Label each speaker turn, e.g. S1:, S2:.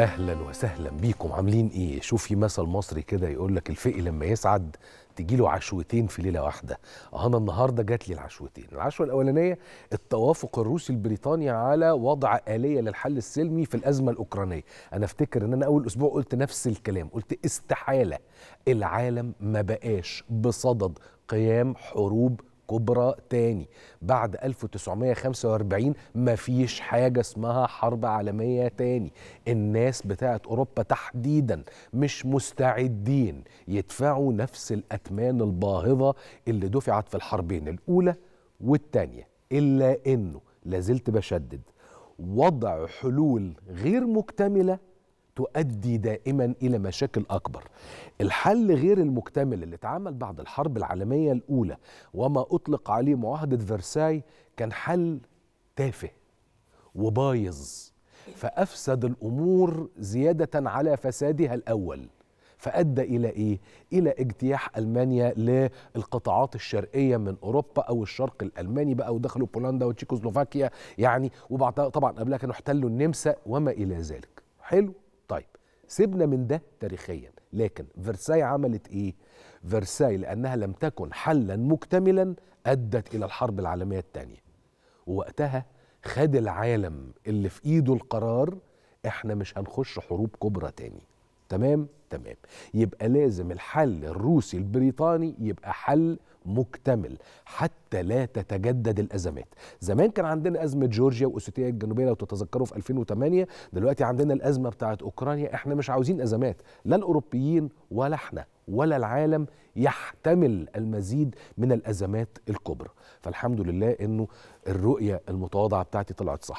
S1: اهلا وسهلا بيكم عاملين ايه شوفي مثل مصري كده يقول لك الفقي لما يسعد تجي له عشوتين في ليله واحده انا النهارده جات لي العشوتين العشوه الاولانيه التوافق الروسي البريطاني على وضع اليه للحل السلمي في الازمه الاوكرانيه انا افتكر ان انا اول اسبوع قلت نفس الكلام قلت استحاله العالم ما بقاش بصدد قيام حروب كبرى تاني بعد 1945 مفيش حاجة اسمها حرب عالمية تاني الناس بتاعت أوروبا تحديدا مش مستعدين يدفعوا نفس الأتمان الباهظة اللي دفعت في الحربين الأولى والتانية إلا أنه لازلت بشدد وضع حلول غير مكتملة تؤدي دائما الى مشاكل اكبر. الحل غير المكتمل اللي اتعمل بعد الحرب العالميه الاولى وما اطلق عليه معاهده فرساي كان حل تافه وبايظ فافسد الامور زياده على فسادها الاول. فأدى إلى إيه؟ إلى اجتياح ألمانيا للقطاعات الشرقية من أوروبا أو الشرق الألماني بقى ودخلوا بولندا وتشيكوسلوفاكيا يعني وبعدها طبعا قبلها كانوا احتلوا النمسا وما إلى ذلك. حلو طيب سيبنا من ده تاريخيا لكن فرساي عملت ايه فرساي لانها لم تكن حلا مكتملا ادت الى الحرب العالميه الثانيه ووقتها خد العالم اللي في ايده القرار احنا مش هنخش حروب كبرى تاني تمام تمام يبقى لازم الحل الروسي البريطاني يبقى حل مكتمل حتى لا تتجدد الازمات زمان كان عندنا ازمه جورجيا واوسيتيا الجنوبيه لو تتذكروا في 2008 دلوقتي عندنا الازمه بتاعه اوكرانيا احنا مش عاوزين ازمات لا الاوروبيين ولا احنا ولا العالم يحتمل المزيد من الازمات الكبرى فالحمد لله انه الرؤيه المتواضعه بتاعتي طلعت صح